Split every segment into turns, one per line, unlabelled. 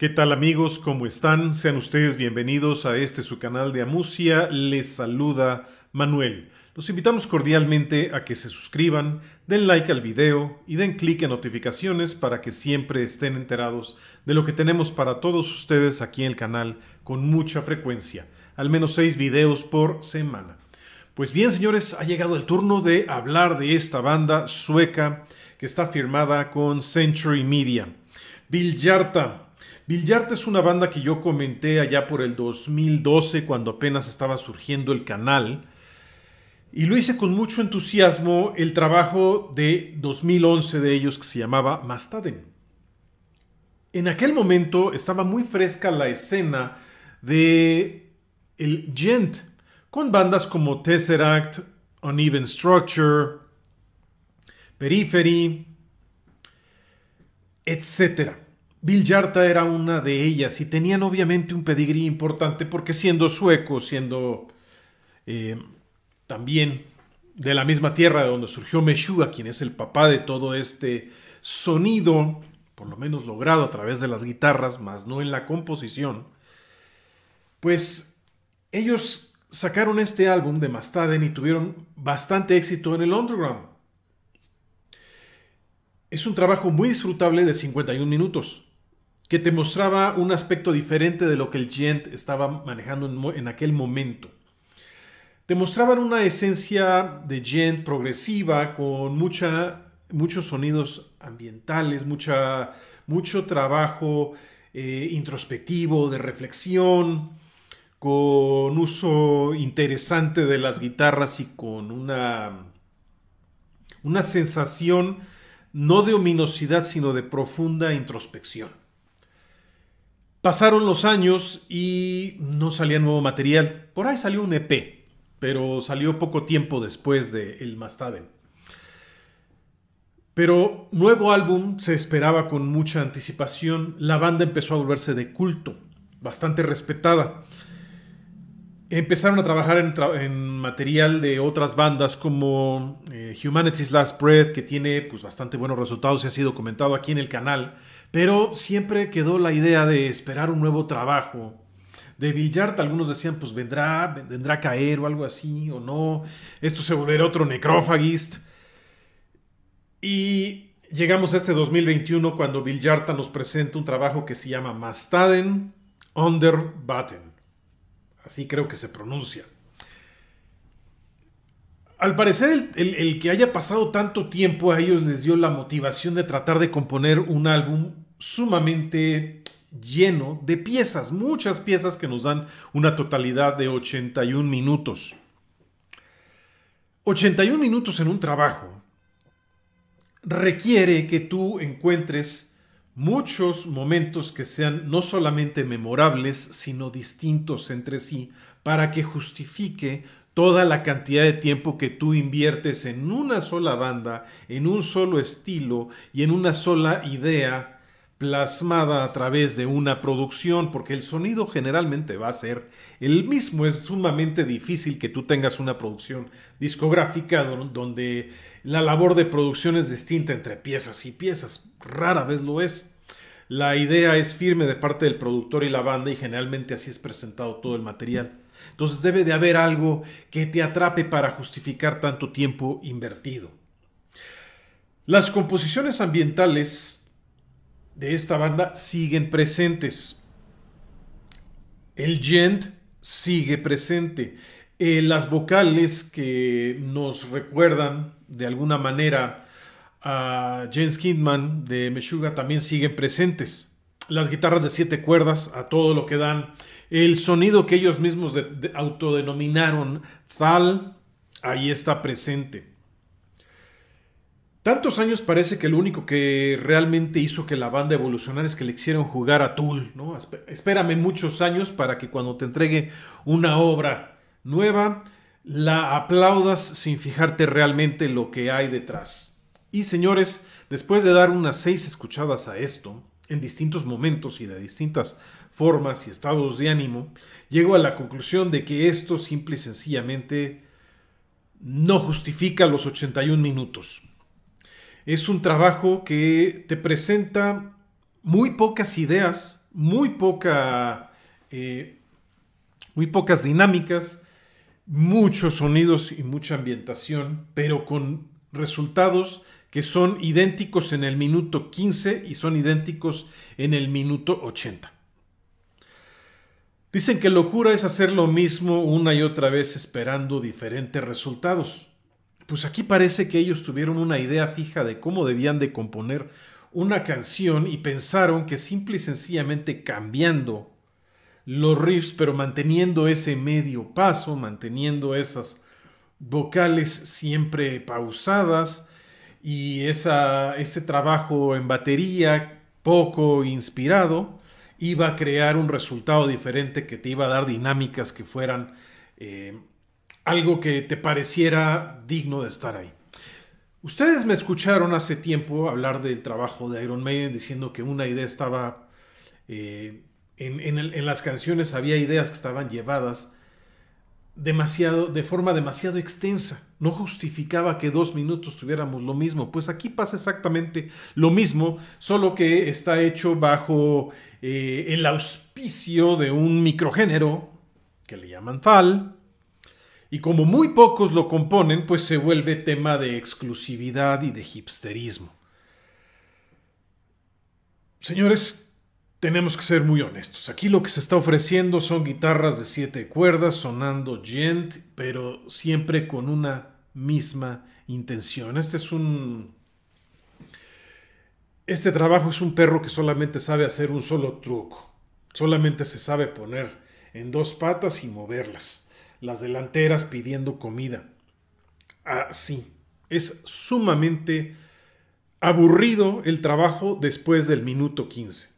¿Qué tal amigos? ¿Cómo están? Sean ustedes bienvenidos a este su canal de Amusia. Les saluda Manuel. Los invitamos cordialmente a que se suscriban, den like al video y den clic en notificaciones para que siempre estén enterados de lo que tenemos para todos ustedes aquí en el canal con mucha frecuencia, al menos seis videos por semana. Pues bien, señores, ha llegado el turno de hablar de esta banda sueca que está firmada con Century Media. Bill Billyard es una banda que yo comenté allá por el 2012 cuando apenas estaba surgiendo el canal. Y lo hice con mucho entusiasmo el trabajo de 2011 de ellos que se llamaba Mastaden. En aquel momento estaba muy fresca la escena de el gent con bandas como Tesseract, Uneven Structure, Periphery, etcétera Bill Yarta era una de ellas y tenían obviamente un pedigrí importante porque siendo sueco, siendo eh, también de la misma tierra de donde surgió Meshua, quien es el papá de todo este sonido, por lo menos logrado a través de las guitarras, más no en la composición, pues ellos sacaron este álbum de Mastaden y tuvieron bastante éxito en el underground. Es un trabajo muy disfrutable de 51 minutos que te mostraba un aspecto diferente de lo que el Gent estaba manejando en, aquel momento. Te mostraban una esencia de Gent progresiva con mucha, muchos sonidos ambientales, mucha, mucho trabajo eh, introspectivo, de reflexión, con uso interesante de las guitarras y con una, una sensación no de ominosidad, sino de profunda introspección. Pasaron los años y no salía nuevo material. Por ahí salió un EP, pero salió poco tiempo después de El Mastaden. Pero nuevo álbum se esperaba con mucha anticipación. La banda empezó a volverse de culto, bastante respetada. Empezaron a trabajar en, material de otras bandas como eh, Humanity's Last Breath, que tiene pues, bastante buenos resultados y ha sido comentado aquí en el canal, pero siempre quedó la idea de esperar un nuevo trabajo. De Villarta. algunos decían, pues vendrá, vendrá a caer o algo así, o no, esto se volverá otro necrófagist. Y llegamos a este 2021 cuando Villarta nos presenta un trabajo que se llama Mastaden Under Button. Así creo que se pronuncia. Al parecer, el, que haya pasado tanto tiempo a ellos les dio la motivación de tratar de componer un álbum sumamente lleno de piezas, muchas piezas que nos dan una totalidad de 81 minutos. 81 minutos en un trabajo requiere que tú encuentres muchos momentos que sean no solamente memorables, sino distintos entre sí, para que justifique toda la cantidad de tiempo que tú inviertes en una sola banda, en un solo estilo y en una sola idea plasmada a través de una producción, porque el sonido generalmente va a ser el mismo. Es sumamente difícil que tú tengas una producción discográfica donde la labor de producción es distinta entre piezas y piezas. Rara vez lo es. La idea es firme de parte del productor y la banda y generalmente así es presentado todo el material. Entonces debe de haber algo que te atrape para justificar tanto tiempo invertido. Las composiciones ambientales de esta banda siguen presentes. El gent sigue presente. Eh, las vocales que nos recuerdan de alguna manera a James Kidman de Meshuga también siguen presentes. Las guitarras de siete cuerdas a todo lo que dan. El sonido que ellos mismos autodenominaron Thal, ahí está presente. Tantos años parece que lo único que realmente hizo que la banda evolucionara es que le hicieron jugar a Tool, ¿no? Espérame muchos años para que cuando te entregue una obra nueva la aplaudas sin fijarte realmente lo que hay detrás. Y señores, después de dar unas seis escuchadas a esto, en distintos momentos y de distintas formas y estados de ánimo, llego a la conclusión de que esto simple y sencillamente no justifica los 81 minutos. Es un trabajo que te presenta muy pocas ideas, muy poca... Eh, muy pocas dinámicas, muchos sonidos y mucha ambientación, pero con resultados que son idénticos en el minuto 15 y son idénticos en el minuto 80. Dicen que locura es hacer lo mismo una y otra vez esperando diferentes resultados pues aquí parece que ellos tuvieron una idea fija de cómo debían de componer una canción y pensaron que simple y sencillamente cambiando los riffs, pero manteniendo ese medio paso, manteniendo esas vocales siempre pausadas y ese trabajo en batería poco inspirado, iba a crear un resultado diferente que te iba a dar dinámicas que fueran eh, algo que te pareciera digno de estar ahí. Ustedes me escucharon hace tiempo hablar del trabajo de Iron Maiden diciendo que una idea estaba... Eh, en, las canciones había ideas que estaban llevadas demasiado, de forma demasiado extensa. No justificaba que dos minutos tuviéramos lo mismo. Pues aquí pasa exactamente lo mismo, solo que está hecho bajo eh, el auspicio de un microgénero que le llaman tal y como muy pocos lo componen, pues se vuelve tema de exclusividad y de hipsterismo. Señores, tenemos que ser muy honestos. Aquí lo que se está ofreciendo son guitarras de siete cuerdas sonando gent, pero siempre con una misma intención. Este es un... Este trabajo es un perro que solamente sabe hacer un solo truco. Solamente se sabe poner en dos patas y moverlas las delanteras pidiendo comida. Así, es sumamente aburrido el trabajo después del minuto 15.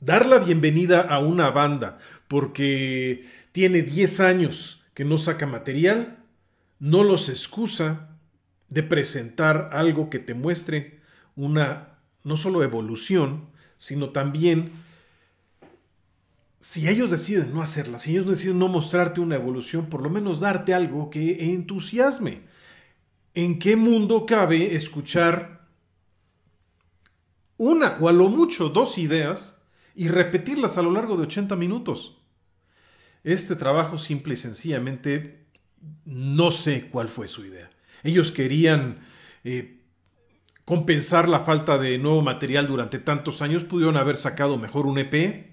Dar la bienvenida a una banda porque tiene 10 años que no saca material, no los excusa de presentar algo que te muestre una no solo evolución, sino también si ellos deciden no hacerla, si ellos deciden no mostrarte una evolución, por lo menos darte algo que entusiasme. ¿En qué mundo cabe escuchar una o a lo mucho dos ideas y repetirlas a lo largo de 80 minutos? Este trabajo simple y sencillamente no sé cuál fue su idea. Ellos querían eh, compensar la falta de nuevo material durante tantos años, pudieron haber sacado mejor un EP,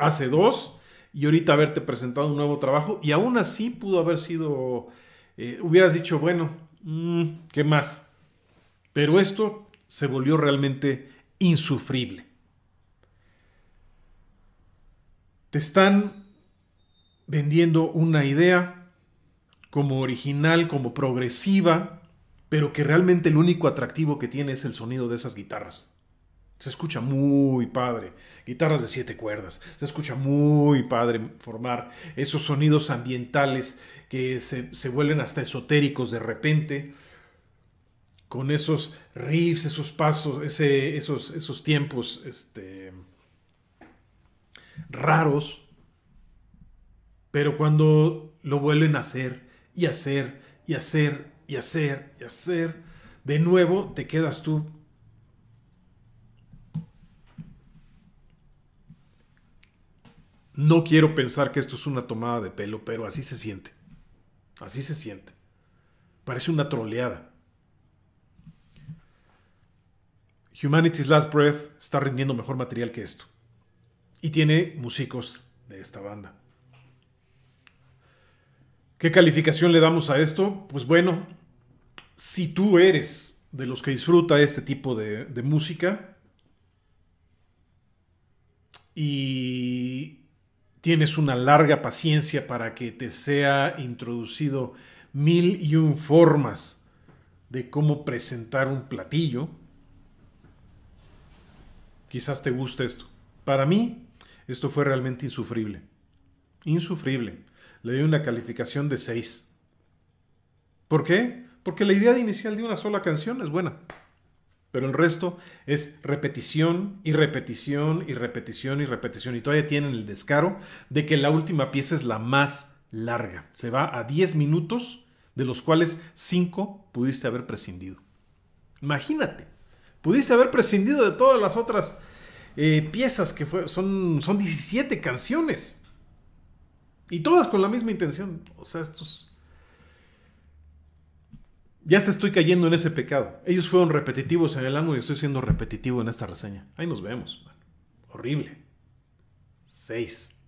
hace dos y ahorita haberte presentado un nuevo trabajo y aún así pudo haber sido, eh, hubieras dicho, bueno, mm, ¿qué más? Pero esto se volvió realmente insufrible. Te están vendiendo una idea como original, como progresiva, pero que realmente el único atractivo que tiene es el sonido de esas guitarras. Se escucha muy padre. Guitarras de siete cuerdas. Se escucha muy padre formar esos sonidos ambientales que se, vuelven hasta esotéricos de repente. Con esos riffs, esos pasos, esos, esos tiempos este, raros. Pero cuando lo vuelven a hacer y hacer y hacer y hacer y hacer, de nuevo te quedas tú No quiero pensar que esto es una tomada de pelo, pero así se siente. Así se siente. Parece una troleada. Humanity's Last Breath está rindiendo mejor material que esto. Y tiene músicos de esta banda. ¿Qué calificación le damos a esto? Pues bueno, si tú eres de los que disfruta este tipo de, música y tienes una larga paciencia para que te sea introducido mil y un formas de cómo presentar un platillo. Quizás te guste esto. Para mí, esto fue realmente insufrible. Insufrible. Le doy una calificación de 6. ¿Por qué? Porque la idea inicial de una sola canción es buena. Pero el resto es repetición y repetición y repetición y repetición. Y todavía tienen el descaro de que la última pieza es la más larga. Se va a 10 minutos, de los cuales 5 pudiste haber prescindido. Imagínate, pudiste haber prescindido de todas las otras eh, piezas que son, son 17 canciones. Y todas con la misma intención. O sea, estos ya te estoy cayendo en ese pecado. Ellos fueron repetitivos en el amo y estoy siendo repetitivo en esta reseña. Ahí nos vemos. Horrible. 6.